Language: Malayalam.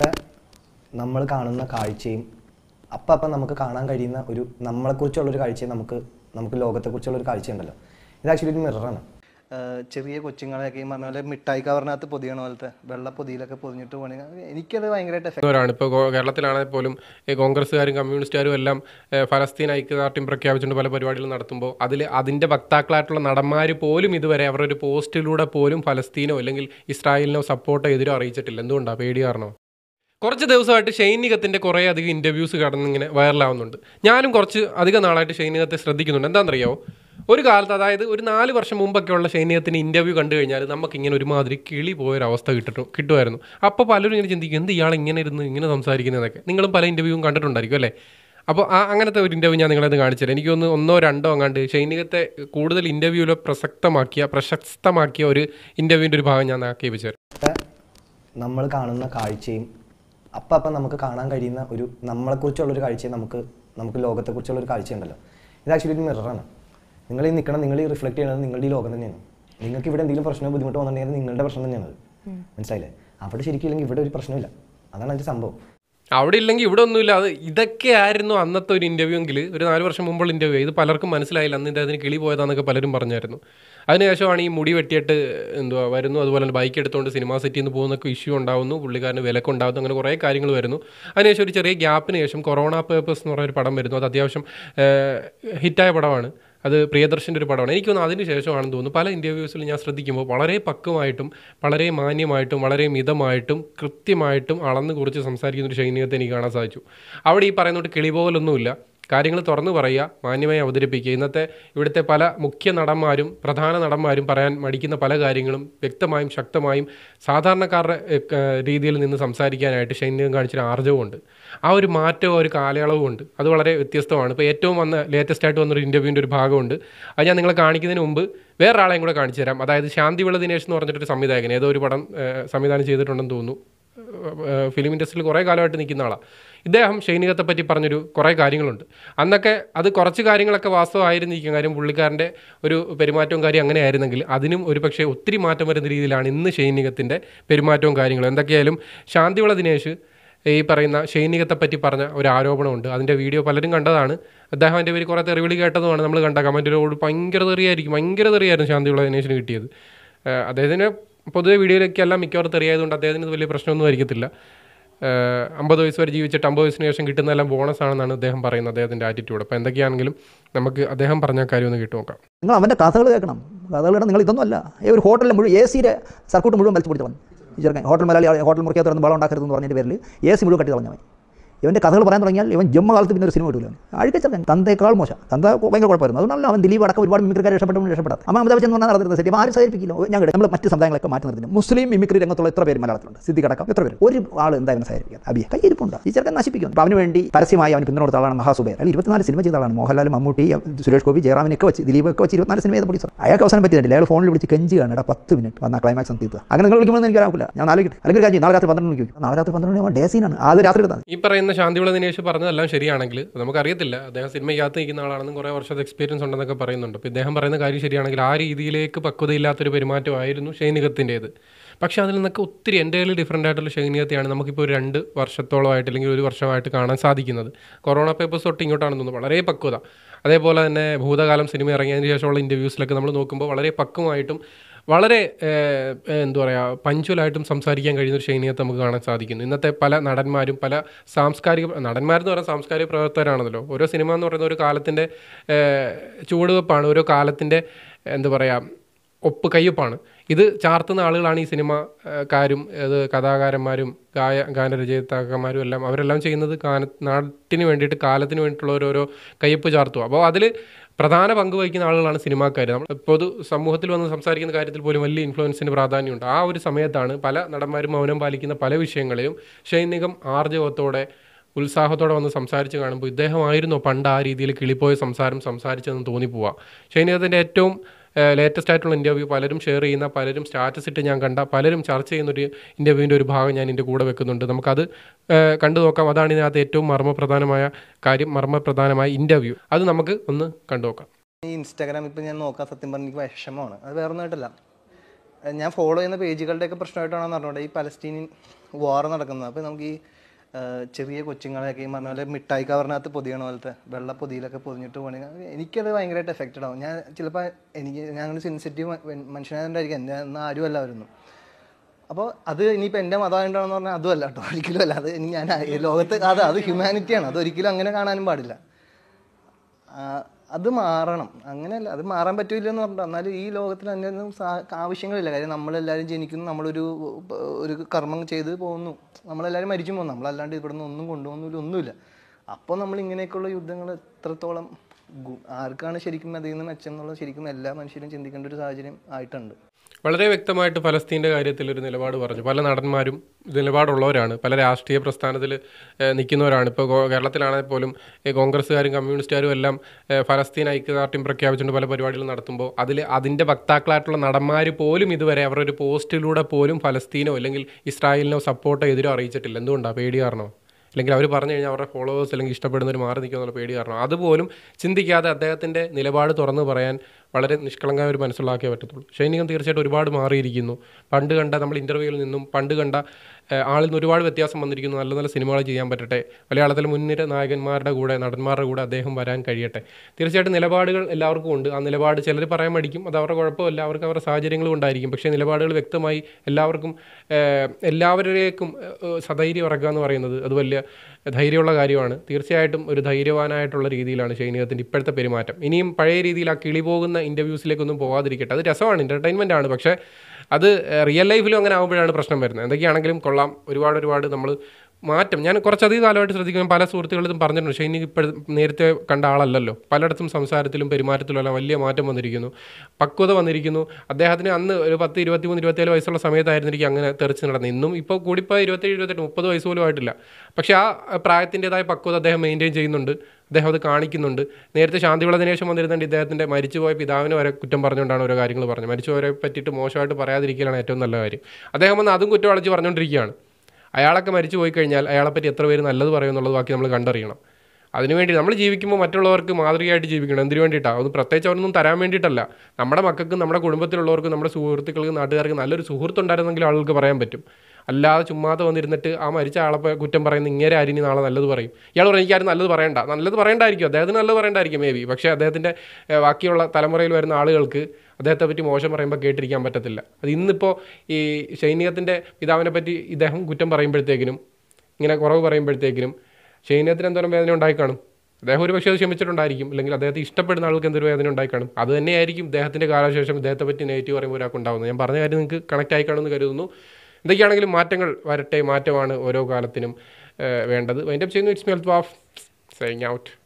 പുറത്തെ നമ്മൾ കാണുന്ന കാഴ്ചയും അപ്പം അപ്പം നമുക്ക് കാണാൻ കഴിയുന്ന ഒരു നമ്മളെക്കുറിച്ചുള്ളൊരു കാഴ്ചയും നമുക്ക് നമുക്ക് ലോകത്തെക്കുറിച്ചുള്ളൊരു കാഴ്ചയുണ്ടല്ലോ ഇത് ആക്ച്വലി ഒരു മിററാണ് ചെറിയ കൊച്ചുങ്ങളെയൊക്കെ ഈ പറഞ്ഞ പോലെ മിഠായി കവറിനകത്ത് പൊതിയണ പോലത്തെ വെള്ള പൊതിയിലൊക്കെ പൊതിഞ്ഞിട്ട് പോകണമെങ്കിൽ എനിക്കത് ഭയങ്കരമായിട്ട് എഫക്റ്റ് ഇപ്പോൾ കേരളത്തിലാണെങ്കിൽ പോലും കോൺഗ്രസ്സുകാരും കമ്മ്യൂണിസ്റ്റുകാരും എല്ലാം ഫലസ്തീൻ ഐക്യദാർഢ്യം പ്രഖ്യാപിച്ചുകൊണ്ട് പല പരിപാടികളും നടത്തുമ്പോൾ അതിൽ അതിൻ്റെ വക്താക്കളായിട്ടുള്ള നടന്മാർ പോലും ഇതുവരെ ഒരു പോസ്റ്റിലൂടെ പോലും ഫലസ്തീനോ അല്ലെങ്കിൽ ഇസ്രായേലിനോ സപ്പോർട്ടോ എതിരോ അറിയിച്ചിട്ടില്ല എന്തുകൊണ്ടാണ് പേടി കാരണോ കുറച്ച് ദിവസമായിട്ട് ഷൈനികത്തിൻ്റെ കുറേ അധികം ഇൻ്റർവ്യൂസ് കടന്നിങ്ങനെ വൈറലാവുന്നുണ്ട് ഞാനും കുറച്ച് അധികം നാളായിട്ട് ഷൈനികത്തെ ശ്രദ്ധിക്കുന്നുണ്ട് എന്താണെന്നറിയാമോ ഒരു കാലത്ത് അതായത് ഒരു നാല് വർഷം മുമ്പൊക്കെ ഉള്ള സൈന്യത്തിന് ഇൻ്റർവ്യൂ കണ്ടു കഴിഞ്ഞാൽ നമുക്കിങ്ങനെ ഒരുമാതിരി കിളി പോയൊരവസ്ഥ കിട്ടിട്ടു കിട്ടുമായിരുന്നു അപ്പോൾ പലരും ഇങ്ങനെ ചിന്തിക്കും എന്ത് ഇയാൾ ഇങ്ങനെ ഇരുന്ന് ഇങ്ങനെ സംസാരിക്കുന്നതൊക്കെ നിങ്ങളും പല ഇൻ്റർവ്യൂവും കണ്ടിട്ടുണ്ടായിരിക്കും അല്ലേ അപ്പോൾ ആ അങ്ങനത്തെ ഒരു ഇൻ്റർവ്യൂ ഞാൻ നിങ്ങളത് കാണിച്ചില്ല എനിക്കൊന്ന് ഒന്നോ രണ്ടോ അങ്ങാണ്ട് ഷൈനികത്തെ കൂടുതൽ ഇൻ്റർവ്യൂവിൽ പ്രസക്തമാക്കിയ പ്രശസ്തമാക്കിയ ഒരു ഇൻ്റർവ്യൂവിൻ്റെ ഒരു ഭാഗം ഞാൻ ആക്കി വെച്ചു നമ്മൾ കാണുന്ന കാഴ്ചയും അപ്പം അപ്പം നമുക്ക് കാണാൻ കഴിയുന്ന ഒരു നമ്മളെക്കുറിച്ചുള്ളൊരു കാഴ്ചയെ നമുക്ക് നമുക്ക് ലോകത്തെക്കുറിച്ചുള്ള ഒരു കാഴ്ചയുണ്ടല്ലോ ഇത് ആക്ച്വലി ഒരു മിററാണ് നിങ്ങൾ ഈ നിൽക്കണം നിങ്ങൾ ഈ റിഫ്ലക്ട് ചെയ്യണത് നിങ്ങളുടെ ഈ ലോകം തന്നെയാണ് നിങ്ങൾക്ക് ഇവിടെ എന്തെങ്കിലും പ്രശ്നമോ ബുദ്ധിമുട്ടോ വന്നിട്ടുണ്ടെങ്കിൽ നിങ്ങളുടെ പ്രശ്നം തന്നെയാണ് മനസ്സിലായില്ലേ അവിടെ ശരിക്കും ഇല്ലെങ്കിൽ ഇവിടെ ഒരു പ്രശ്നമില്ല അതാണ് അതിൻ്റെ സംഭവം അവിടെ ഇല്ലെങ്കിൽ ഇവിടെ ഒന്നുമില്ല അത് ഇതൊക്കെ ആയിരുന്നു അന്നത്തെ ഒരു ഇന്റർവ്യൂ എങ്കിൽ ഒരു നാല് വർഷം മുമ്പുള്ള ഇൻ്റർവ്യൂ ഇത് പലർക്കും മനസ്സിലായില്ല അന്ന് ഇദ്ദേഹത്തിന് കിളി പോയതാന്നൊക്കെ പലരും പറഞ്ഞായിരുന്നു അതിനുശേഷമാണ് ഈ മുടി വെട്ടിയിട്ട് എന്തുവാ വരുന്നു അതുപോലെ തന്നെ ബൈക്ക് എടുത്തുകൊണ്ട് സിനിമാ സിറ്റിയിൽ നിന്ന് പോകുന്നൊക്കെ ഇഷ്യൂ ഉണ്ടാവുന്നു പുള്ളിക്കാരന് വിലക്കുണ്ടാവുന്നു അങ്ങനെ കുറേ കാര്യങ്ങൾ വരുന്നു അതിനുശേഷം ഒരു ചെറിയ ഗ്യാപ്പിന് ശേഷം കൊറോണ പേപ്പേഴ്സ് എന്ന് പറഞ്ഞൊരു പടം വരുന്നു അത് അത്യാവശ്യം ഹിറ്റായ പടമാണ് അത് പ്രിയദർശൻ്റെ ഒരു പടമാണ് എനിക്ക് തോന്നുന്നു അതിന് ശേഷമാണെന്ന് തോന്നുന്നു പല ഇൻ്റർവ്യൂസിൽ ഞാൻ ശ്രദ്ധിക്കുമ്പോൾ വളരെ പക്വമായിട്ടും വളരെ മാന്യമായിട്ടും വളരെ മിതമായിട്ടും കൃത്യമായിട്ടും അളന്ന് കുറിച്ച് സംസാരിക്കുന്ന ഒരു ശൈനീയത്തെ എനിക്ക് കാണാൻ സാധിച്ചു അവിടെ ഈ പറയുന്നതുകൊണ്ട് കിളിപോലൊന്നുമില്ല കാര്യങ്ങൾ തുറന്നു പറയുക മാന്യമായി അവതരിപ്പിക്കുക ഇന്നത്തെ ഇവിടുത്തെ പല മുഖ്യ നടന്മാരും പ്രധാന നടന്മാരും പറയാൻ മടിക്കുന്ന പല കാര്യങ്ങളും വ്യക്തമായും ശക്തമായും സാധാരണക്കാരുടെ രീതിയിൽ നിന്ന് സംസാരിക്കാനായിട്ട് ശൈന്യം കാണിച്ചൊരു ആർജവുമുണ്ട് ആ ഒരു മാറ്റവും ഒരു കാലയളവുമുണ്ട് അത് വളരെ വ്യത്യസ്തമാണ് ഇപ്പോൾ ഏറ്റവും വന്ന ലേറ്റസ്റ്റ് ആയിട്ട് വന്നൊരു ഇൻ്റർവ്യൂവിൻ്റെ ഒരു ഭാഗമുണ്ട് അത് ഞാൻ നിങ്ങളെ കാണിക്കുന്നതിന് മുമ്പ് വേറൊരാളെയും കൂടെ കാണിച്ചു തരാം അതായത് ശാന്തിവിള ദിനേശ് എന്ന് പറഞ്ഞിട്ടൊരു സംവിധായകൻ ഏതോ ഒരു പടം സംവിധാനം ചെയ്തിട്ടുണ്ടെന്ന് തോന്നുന്നു ഫിലിം ഇൻഡസ്ട്രിയിൽ കുറേ കാലമായിട്ട് നിൽക്കുന്ന ആളാണ് ഇദ്ദേഹം ഷൈനികത്തെ പറ്റി പറഞ്ഞൊരു കുറേ കാര്യങ്ങളുണ്ട് അന്നൊക്കെ അത് കുറച്ച് കാര്യങ്ങളൊക്കെ വാസ്തവമായിരുന്നിരിക്കും കാര്യം പുള്ളിക്കാരൻ്റെ ഒരു പെരുമാറ്റവും കാര്യം അങ്ങനെയായിരുന്നെങ്കിൽ അതിനും ഒരു പക്ഷേ ഒത്തിരി മാറ്റം വരുന്ന രീതിയിലാണ് ഇന്ന് ഷൈനികത്തിൻ്റെ പെരുമാറ്റവും കാര്യങ്ങളും എന്തൊക്കെയായാലും ശാന്തിവിള ദിനേശ് ഈ പറയുന്ന ഷൈനികത്തെ പറ്റി പറഞ്ഞ ഒരു ആരോപണമുണ്ട് അതിൻ്റെ വീഡിയോ പലരും കണ്ടതാണ് അദ്ദേഹം എൻ്റെ പേര് കുറേ തെറിവിളി കേട്ടതുമാണ് നമ്മൾ കണ്ട കമൻറ്റിനോട് ഭയങ്കര തെറിയായിരിക്കും ഭയങ്കര തെറിയായിരുന്നു ശാന്തിയുള്ള ദിനേശിന് കിട്ടിയത് അദ്ദേഹത്തിന് പൊതുവെ വീഡിയോയിലേക്കെല്ലാം മിക്കവാറും തെറിയായതുകൊണ്ട് അദ്ദേഹത്തിന് ഇത് വലിയ പ്രശ്നമൊന്നും ആയിരിക്കത്തില്ല അമ്പത് വയസ്സ് വരെ ജീവിച്ചിട്ട് അമ്പത് വയസ്സിന് ശേഷം കിട്ടുന്നതെല്ലാം ബോണസ് ആണെന്നാണ് അദ്ദേഹം പറയുന്നത് അദ്ദേഹത്തിൻ്റെ ആറ്റിറ്റ്യൂഡ് അപ്പോൾ എന്തൊക്കെയാണെങ്കിലും നമുക്ക് അദ്ദേഹം പറഞ്ഞ കാര്യം ഒന്ന് കേട്ടു നോക്കാം നിങ്ങൾ അവൻ്റെ കഥകൾ കേൾക്കണം കഥകൾ നിങ്ങൾ ഇതൊന്നും അല്ല ഈ ഒരു ഹോട്ടലിൽ മുഴുവൻ എ സിയുടെ സർക്യൂട്ട് മുഴുവൻ വലിച്ചു പിടിച്ചു ഹോട്ടൽ മലയാളി ഹോട്ടൽ മുറിക്കാത്തവരൊന്നും വളം ഉണ്ടാക്കരുതെന്ന് പറഞ്ഞതിൻ്റെ പേരിൽ എ സി മുഴുവൻ കട്ടി കളഞ്ഞവൻ ഇവൻ്റെ കഥകൾ പറയാൻ തുടങ്ങിയാൽ ഇവൻ ജമ്മകാലത്ത് പിന്നെ ഒരു സിനിമ കിട്ടില്ല അഴുക്കച്ചെറുക്കൻ തന്തേക്കാൾ മോശം തന്ത ഭയങ്കര കുഴപ്പമായിരുന്നു അതുകൊണ്ടാണ് അവൻ ദിലീപ് അടക്കം ഒരുപാട് മിമിക്രിക്കാർ രക്ഷപ്പെട്ടു രക്ഷപ്പെട്ടത് അമ്മ അമിതാഭ് ബച്ചൻ പറഞ്ഞാൽ നടന്നിരുന്ന സെറ്റ് ആരും സഹകരിപ്പിക്കില്ല ഞാൻ കിട്ടും നമ്മൾ മറ്റ് സമുദായങ്ങളൊക്കെ മാറ്റി നിർത്തുന്നു മുസ്ലിം മിമിക്രി രംഗത്തുള്ള എത്ര പേര് മലയാളത്തിലുണ്ട് സിദ്ധി കടക്കം എത്ര പേര് ഒരു ആൾ എന്തായാലും അഭി അബിയ കയ്യിരിപ്പുണ്ട് ഈ ചെറുക്കൻ നശിപ്പിക്കുന്നു അപ്പോൾ അവന് വേണ്ടി പരസ്യമായി അവൻ പിന്നോട് ആളാണ് മഹാസുബേർ അല്ലെങ്കിൽ ഇരുപത്തിനാല് സിനിമ ചെയ്ത ആളാണ് മോഹൻലാൽ മമ്മൂട്ടി സുരേഷ് ഗോപി ജയറാമിനൊക്കെ വെച്ച് ദിലീപ് ഒക്കെ വെച്ച് ഇരുപത്തിനാല് സിനിമ ചെയ്ത അയാൾക്ക് അവസാനം പറ്റിയിട്ടില്ല അയാൾ ഫോണിൽ വിളിച്ച് കെഞ്ചി കാണാം പത്ത് മിനിറ്റ് വന്ന ക്ലൈമാക്സ് തീർത്ത് അങ്ങനെ നിങ്ങൾ വിളിക്കുമ്പോൾ എനിക്ക് ആവില്ല ഞാൻ കിട്ടും അല്ലെങ്കിൽ കാര്യം നാളെ രാത്രി പന്ത്രണ്ട് മണിക്ക് നാളെ രാത്രി പന്ത്രണ്ട് ഡേ സീനാണ് അത് രാത്രി ഈ പറയുന്ന പറയുന്ന ശാന്തിവിള ദിനേശ് പറഞ്ഞതെല്ലാം ശരിയാണെങ്കിൽ നമുക്കറിയത്തില്ല അദ്ദേഹം സിനിമയ്ക്കകത്ത് നിൽക്കുന്ന ആളാണെന്നും കുറേ വർഷത്തെ എക്സ്പീരിയൻസ് ഉണ്ടെന്നൊക്കെ പറയുന്നുണ്ട് അപ്പോൾ ഇദ്ദേഹം പറയുന്ന കാര്യം ശരിയാണെങ്കിൽ ആ രീതിയിലേക്ക് പക്വതയില്ലാത്തൊരു പെരുമാറ്റമായിരുന്നു ഷൈനികത്തിൻ്റേത് പക്ഷേ അതിൽ നിന്നൊക്കെ ഒത്തിരി എൻ്റെ കയ്യിൽ ഡിഫറെൻ്റ് ആയിട്ടുള്ള ഷൈനികത്തെയാണ് നമുക്കിപ്പോൾ ഒരു രണ്ട് വർഷത്തോളമായിട്ട് അല്ലെങ്കിൽ ഒരു വർഷമായിട്ട് കാണാൻ സാധിക്കുന്നത് കൊറോണ പേപ്പേഴ്സ് തൊട്ട് ഇങ്ങോട്ടാണെന്ന് തോന്നുന്നു വളരെ പക്വത അതേപോലെ തന്നെ ഭൂതകാലം സിനിമ ഇറങ്ങിയതിന് ശേഷമുള്ള ഇൻ്റർവ്യൂസിലൊക്കെ നമ്മൾ നോക്കുമ്പോൾ വളരെ പക്വമായിട്ടും വളരെ എന്താ പറയുക പഞ്ച്വലായിട്ടും സംസാരിക്കാൻ കഴിയുന്ന ഒരു ഷൈനിയത്ത് നമുക്ക് കാണാൻ സാധിക്കുന്നു ഇന്നത്തെ പല നടന്മാരും പല സാംസ്കാരിക നടന്മാരെന്ന് പറയുന്ന സാംസ്കാരിക പ്രവർത്തകരാണല്ലോ ഓരോ സിനിമ എന്ന് പറയുന്ന ഒരു കാലത്തിൻ്റെ ചുവടുവെപ്പാണ് ഓരോ കാലത്തിൻ്റെ എന്താ പറയുക ഒപ്പ് കയ്യൊപ്പാണ് ഇത് ചാർത്തുന്ന ആളുകളാണ് ഈ സിനിമക്കാരും അത് കഥാകാരന്മാരും ഗായ ഗാനരചയിതാക്കന്മാരും എല്ലാം അവരെല്ലാം ചെയ്യുന്നത് ഗാന നാട്ടിന് വേണ്ടിയിട്ട് കാലത്തിന് വേണ്ടിയിട്ടുള്ള ഓരോരോ കയ്യൊപ്പ് ചാർത്തുക അപ്പോൾ അതിൽ പ്രധാന പങ്ക് വഹിക്കുന്ന ആളുകളാണ് സിനിമാക്കാർ നമ്മൾ പൊതു സമൂഹത്തിൽ വന്ന് സംസാരിക്കുന്ന കാര്യത്തിൽ പോലും വലിയ ഇൻഫ്ലുവൻസിന് പ്രാധാന്യമുണ്ട് ആ ഒരു സമയത്താണ് പല നടന്മാരും മൗനം പാലിക്കുന്ന പല വിഷയങ്ങളെയും ഷൈനികം ആർജവത്തോടെ ഉത്സാഹത്തോടെ വന്ന് സംസാരിച്ച് കാണുമ്പോൾ ഇദ്ദേഹമായിരുന്നു പണ്ട് ആ രീതിയിൽ കിളിപ്പോയ സംസാരം സംസാരിച്ചതെന്ന് തോന്നിപ്പോവാ ഷൈനികത്തിൻ്റെ ഏറ്റവും ലേറ്റസ്റ്റ് ആയിട്ടുള്ള ഇൻ്റർവ്യൂ പലരും ഷെയർ ചെയ്യുന്ന പലരും സ്റ്റാറ്റസ് ഇട്ട് ഞാൻ കണ്ട പലരും ചർച്ച ചെയ്യുന്ന ഒരു ഇൻ്റർവ്യൂവിൻ്റെ ഒരു ഭാഗം ഞാൻ എൻ്റെ കൂടെ വെക്കുന്നുണ്ട് നമുക്കത് കണ്ടു നോക്കാം അതാണ് ഇതിനകത്ത് ഏറ്റവും മർമ്മപ്രധാനമായ കാര്യം മർമ്മപ്രധാനമായ ഇൻ്റർവ്യൂ അത് നമുക്ക് ഒന്ന് കണ്ടു നോക്കാം ഈ ഇൻസ്റ്റാഗ്രാം ഇപ്പം ഞാൻ നോക്കാൻ സത്യം പറഞ്ഞ എനിക്ക് വിഷമമാണ് അത് വേറെ ഒന്നായിട്ടല്ല ഞാൻ ഫോളോ ചെയ്യുന്ന പേജുകളുടെയൊക്കെ പ്രശ്നമായിട്ടാണെന്ന് പറഞ്ഞുകൊണ്ട് ഈ പലസ്തീനിയൻ വാർ നടക്കുന്നത് അപ്പോൾ നമുക്ക് ഈ ചെറിയ കൊച്ചുങ്ങളെയൊക്കെ ഈ പറഞ്ഞ പോലെ മിഠായി കവറിനകത്ത് പൊതിയണ പോലത്തെ വെള്ള പൊതിയിലൊക്കെ പൊതിഞ്ഞിട്ട് പോകണമെങ്കിൽ എനിക്കത് ഭയങ്കരമായിട്ട് എഫക്റ്റഡ് ആവും ഞാൻ ചിലപ്പോൾ എനിക്ക് ഞാൻ സെൻസിറ്റീവ് മനുഷ്യനായതുകൊണ്ടായിരിക്കും എൻ്റെ എന്നാൽ ആരും അല്ലായിരുന്നു അപ്പോൾ അത് ഇനിയിപ്പോൾ എൻ്റെ മതമായിട്ടാണെന്ന് പറഞ്ഞാൽ അല്ല കേട്ടോ ഒരിക്കലും അല്ല അത് ഇനി ഞാൻ ലോകത്ത് അത് അത് ഹ്യൂമാനിറ്റിയാണ് അത് ഒരിക്കലും അങ്ങനെ കാണാനും പാടില്ല അത് മാറണം അങ്ങനെയല്ല അത് മാറാൻ പറ്റൂല എന്ന് പറഞ്ഞു എന്നാലും ഈ ലോകത്തിൽ അതിനൊന്നും ആവശ്യങ്ങളില്ല കാര്യം നമ്മളെല്ലാവരും ജനിക്കുന്നു നമ്മളൊരു ഒരു കർമ്മം ചെയ്ത് പോകുന്നു നമ്മളെല്ലാവരും മരിച്ചു പോകുന്നു നമ്മളല്ലാണ്ട് ഇവിടെ നിന്ന് ഒന്നും കൊണ്ടുപോകുന്നില്ല ഒന്നുമില്ല അപ്പോൾ നമ്മൾ ഇങ്ങനെയൊക്കെയുള്ള യുദ്ധങ്ങൾ എത്രത്തോളം ആർക്കാണ് ശരിക്കും അതിൽ നിന്ന് മെച്ചം എന്നുള്ളത് ശരിക്കും എല്ലാ മനുഷ്യരും ചിന്തിക്കേണ്ട ഒരു സാഹചര്യം ആയിട്ടുണ്ട് വളരെ വ്യക്തമായിട്ട് ഫലസ്തീൻ്റെ കാര്യത്തിൽ ഒരു നിലപാട് പറഞ്ഞു പല നടന്മാരും നിലപാടുള്ളവരാണ് പല രാഷ്ട്രീയ പ്രസ്ഥാനത്തിൽ നിൽക്കുന്നവരാണ് ഇപ്പോൾ കേരളത്തിലാണെങ്കിൽ പോലും കോൺഗ്രസ്സുകാരും കമ്മ്യൂണിസ്റ്റുകാരും എല്ലാം ഫലസ്തീൻ ഐക്യദാർഢ്യം പ്രഖ്യാപിച്ചുകൊണ്ട് പല പരിപാടികൾ നടത്തുമ്പോൾ അതിൽ അതിൻ്റെ വക്താക്കളായിട്ടുള്ള നടന്മാർ പോലും ഇതുവരെ അവരൊരു പോസ്റ്റിലൂടെ പോലും ഫലസ്തീനോ അല്ലെങ്കിൽ ഇസ്രായേലിനോ സപ്പോർട്ടോ എതിരോ അറിയിച്ചിട്ടില്ല എന്തുകൊണ്ടാണ് പേടി കാരണം അല്ലെങ്കിൽ അവർ പറഞ്ഞു കഴിഞ്ഞാൽ അവരുടെ ഫോളോവേഴ്സ് അല്ലെങ്കിൽ ഇഷ്ടപ്പെടുന്നവർ മാറി നിൽക്കുമെന്നുള്ള പേടി കാരണം അതുപോലും ചിന്തിക്കാതെ അദ്ദേഹത്തിൻ്റെ നിലപാട് തുറന്നു പറയാൻ വളരെ നിഷ്കളങ്കമായ ഒരു മനസ്സുള്ളാക്കേ പറ്റത്തുള്ളൂ ഷൈനികം തീർച്ചയായിട്ടും ഒരുപാട് മാറിയിരിക്കുന്നു പണ്ട് കണ്ട നമ്മൾ ഇൻ്റർവ്യൂവിൽ നിന്നും പണ്ട് കണ്ട ആളിൽ നിന്ന് ഒരുപാട് വ്യത്യാസം വന്നിരിക്കുന്നു നല്ല നല്ല സിനിമകൾ ചെയ്യാൻ പറ്റട്ടെ മലയാളത്തിൽ മുൻനിര നായകന്മാരുടെ കൂടെ നടന്മാരുടെ കൂടെ അദ്ദേഹം വരാൻ കഴിയട്ടെ തീർച്ചയായിട്ടും നിലപാടുകൾ എല്ലാവർക്കും ഉണ്ട് ആ നിലപാട് ചിലർ പറയാൻ മടിക്കും അത് അവരുടെ കുഴപ്പമില്ല അവർക്ക് അവരുടെ സാഹചര്യങ്ങളും ഉണ്ടായിരിക്കും പക്ഷേ നിലപാടുകൾ വ്യക്തമായി എല്ലാവർക്കും എല്ലാവരിലേക്കും സധൈര്യം ഇറക്കുക എന്ന് പറയുന്നത് അത് വലിയ ധൈര്യമുള്ള കാര്യമാണ് തീർച്ചയായിട്ടും ഒരു ധൈര്യവാനായിട്ടുള്ള രീതിയിലാണ് ഷൈനികത്തിൻ്റെ ഇപ്പോഴത്തെ പെരുമാറ്റം ഇനിയും പഴയ രീതിയിൽ ആ കിളി പോകുന്ന ഇൻ്റർവ്യൂസിലേക്കൊന്നും പോകാതിരിക്കട്ടെ അത് രസമാണ് എൻ്റർടൈൻമെൻ്റ് ആണ് പക്ഷേ അത് റിയൽ ലൈഫിലും അങ്ങനെ ആകുമ്പോഴാണ് പ്രശ്നം വരുന്നത് എന്തൊക്കെയാണെങ്കിലും കൊള്ളാം ഒരുപാട് ഒരുപാട് നമ്മൾ മാറ്റം ഞാൻ കുറച്ചധികം കാലമായിട്ട് ശ്രദ്ധിക്കുമ്പോൾ പല സുഹൃത്തുക്കളും പറഞ്ഞിട്ടുണ്ട് പക്ഷേ ഇനി ഇപ്പോൾ നേരത്തെ കണ്ട ആളല്ലല്ലോ പലയിടത്തും സംസാരത്തിലും പെരുമാറ്റത്തിലും എല്ലാം വലിയ മാറ്റം വന്നിരിക്കുന്നു പക്വത വന്നിരിക്കുന്നു അദ്ദേഹത്തിന് അന്ന് ഒരു പത്ത് ഇരുപത്തിമൂന്ന് ഇരുപത്തേഴ് വയസ്സുള്ള സമയത്തായിരുന്നിരിക്കും അങ്ങനെ തെറിച്ച് നടന്നത് ഇന്നും ഇപ്പോൾ കൂടിപ്പോൾ ഇരുപത്തേഴ് ഇരുപത്തെട്ട് മുപ്പത് വയസ്സ് പോലും ആയിട്ടില്ല പക്ഷേ ആ പ്രായത്തിൻ്റെതായ പക്വത അദ്ദേഹം മെയിൻറ്റെയിൻ ചെയ്യുന്നുണ്ട് അദ്ദേഹം അത് കാണിക്കുന്നുണ്ട് നേരത്തെ ശാന്തിവിള ദിനേശം വന്നിരുന്നുണ്ട് ഇദ്ദേഹത്തിൻ്റെ മരിച്ചുപോയ പിതാവിനെ വരെ കുറ്റം പറഞ്ഞുകൊണ്ടാണ് ഓരോ കാര്യങ്ങൾ പറഞ്ഞത് മരിച്ചുപോയവരെ പറ്റിയിട്ട് മോശമായിട്ട് പറയാതിരിക്കലാണ് ഏറ്റവും നല്ല കാര്യം അദ്ദേഹം വന്ന് അതും കുറ്റം അടച്ച് പറഞ്ഞുകൊണ്ടിരിക്കുകയാണ് അയാളൊക്കെ മരിച്ചു പോയി കഴിഞ്ഞാൽ അയാളെപ്പറ്റി എത്ര പേര് നല്ലത് എന്നുള്ളത് ബാക്കി നമ്മൾ കണ്ടറിയണം അതിനുവേണ്ടി നമ്മൾ ജീവിക്കുമ്പോൾ മറ്റുള്ളവർക്ക് മാതൃകയായിട്ട് ജീവിക്കണം എന്തിനു വേണ്ടിയിട്ടാണ് അത് പ്രത്യേകിച്ച് അവരൊന്നും തരാൻ വേണ്ടിയിട്ടല്ല നമ്മുടെ മക്കൾക്കും നമ്മുടെ കുടുംബത്തിലുള്ളവർക്കും നമ്മുടെ സുഹൃത്തുക്കൾക്കും നാട്ടുകാർക്കും നല്ലൊരു സുഹൃത്തുണ്ടായിരുന്നെങ്കിൽ ആളുകൾക്ക് പറയാൻ പറ്റും അല്ലാതെ ചുമ്മാതെ വന്നിരുന്നിട്ട് ആ മരിച്ച ആളെ കുറ്റം പറയുന്ന ഇങ്ങനെ ആരും നാളെ നല്ലത് പറയും ഇയാൾ പറയും എനിക്കാരും നല്ലത് പറയണ്ട നല്ലത് പറയണ്ടായിരിക്കും അദ്ദേഹത്തിന് നല്ലത് പറയണ്ടായിരിക്കും മേ ബി പക്ഷേ അദ്ദേഹത്തിൻ്റെ ബാക്കിയുള്ള തലമുറയിൽ വരുന്ന ആളുകൾക്ക് അദ്ദേഹത്തെ പറ്റി മോശം പറയുമ്പോൾ കേട്ടിരിക്കാൻ പറ്റത്തില്ല അത് ഇന്നിപ്പോൾ ഈ സൈനികത്തിൻ്റെ പിതാവിനെ പറ്റി ഇദ്ദേഹം കുറ്റം പറയുമ്പോഴത്തേക്കിനും ഇങ്ങനെ കുറവ് പറയുമ്പോഴത്തേക്കിനും സൈനികത്തിന് എന്തോരം വേദന ഉണ്ടായി കാണും അദ്ദേഹം ഒരു പക്ഷേ അത് ക്ഷമിച്ചിട്ടുണ്ടായിരിക്കും അല്ലെങ്കിൽ അദ്ദേഹത്തെ ഇഷ്ടപ്പെടുന്ന ആൾക്ക് എന്തൊരു വേദന ഉണ്ടായിക്കാണും അത് തന്നെയായിരിക്കും അദ്ദേഹത്തിൻ്റെ കാലശേഷം അദ്ദേഹത്തെ പറ്റി നെഗറ്റീവ് പറയുമ്പോൾ ഒരാൾക്ക് ഉണ്ടാകുന്നത് ഞാൻ പറഞ്ഞ കാര്യം നിങ്ങൾക്ക് കണക്റ്റ് ആയി കാണുമെന്ന് കരുതുന്നു എന്തൊക്കെയാണെങ്കിലും മാറ്റങ്ങൾ വരട്ടെ മാറ്റമാണ് ഓരോ കാലത്തിനും വേണ്ടത് വൈൻഡപ്പ് ചെയ്യുന്നു ഇറ്റ്സ് മെൽത്ത് ഓഫ് സെയിങ് ഔട്ട്